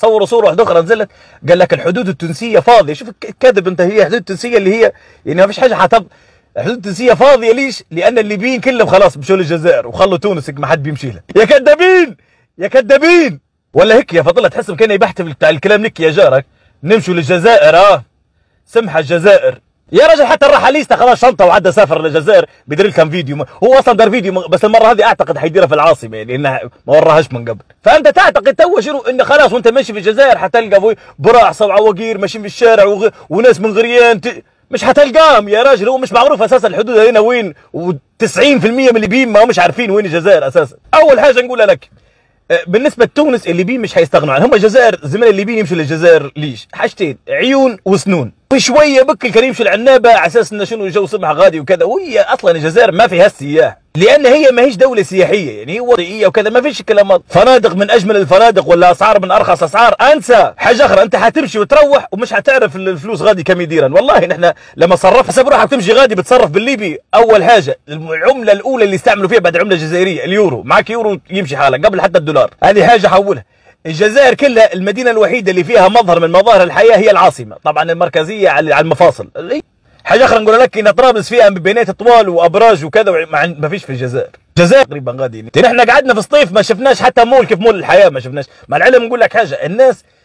صوروا صوره واحده اخرى نزلت قال لك الحدود التونسيه فاضيه شوف الكذب انت هي حدود تونسيه اللي هي يعني ما فيش حاجه حتب الحدود التونسيه فاضيه ليش؟ لان الليبيين كلهم خلاص مشوا للجزائر وخلوا تونس ما حد بيمشي لها يا كذابين يا كذابين ولا هيك يا فضله تحسهم كان يبحث بتاع الكلام لك يا جارك نمشوا للجزائر اه سمحه الجزائر يا رجل حتى الرحاليستا خلاص شنطه وعدى سافر للجزائر بدير لكم فيديو هو اصلا دار فيديو بس المره هذه اعتقد حيديرها في العاصمه يعني انها ما وراهاش من قبل فانت تعتقد تو شنو انه خلاص وانت ماشي في الجزائر حتلقى براع صبعه وقير ماشيين في الشارع وغ... وناس من غريان ت... مش حتلقاهم يا راجل هو مش معروف اساسا الحدود هنا وين و90% من الليبيين ما همش عارفين وين الجزائر اساسا اول حاجه نقولها لك أه، بالنسبه لتونس الليبيين مش حيستغنوا عنها هم الجزائر زمان الليبيين يمشوا للجزائر ليش حاجتين عيون وسنون بشويه بك الكريم شو العنابه على اساس انه شنو جو صبح غادي وكذا وهي اصلا الجزائر ما فيها السياح لان هي ماهيش دوله سياحيه يعني هي وضعيه وكذا ما فيش الكلام فنادق من اجمل الفنادق ولا اسعار من ارخص اسعار انسى حاجه اخرى انت حتمشي وتروح ومش حتعرف الفلوس غادي كم يديرا والله نحن لما صرف حسب روحك تمشي غادي بتصرف بالليبي اول حاجه العمله الاولى اللي استعملوا فيها بعد عمله جزائريه اليورو معك يورو يمشي حالك قبل حتى الدولار هذه حاجه حولها الجزائر كلها المدينة الوحيدة اللي فيها مظهر من مظاهر الحياة هي العاصمة طبعا المركزية على المفاصل حاجة أخرى نقول لك إن طرابلس فيها بنات طوال وأبراج وكذا ما فيش في الجزائر الجزائر تقريبا غادي نحن قعدنا في الصيف ما شفناش حتى مول كيف مول الحياة ما شفناش مع العلم نقول لك حاجة الناس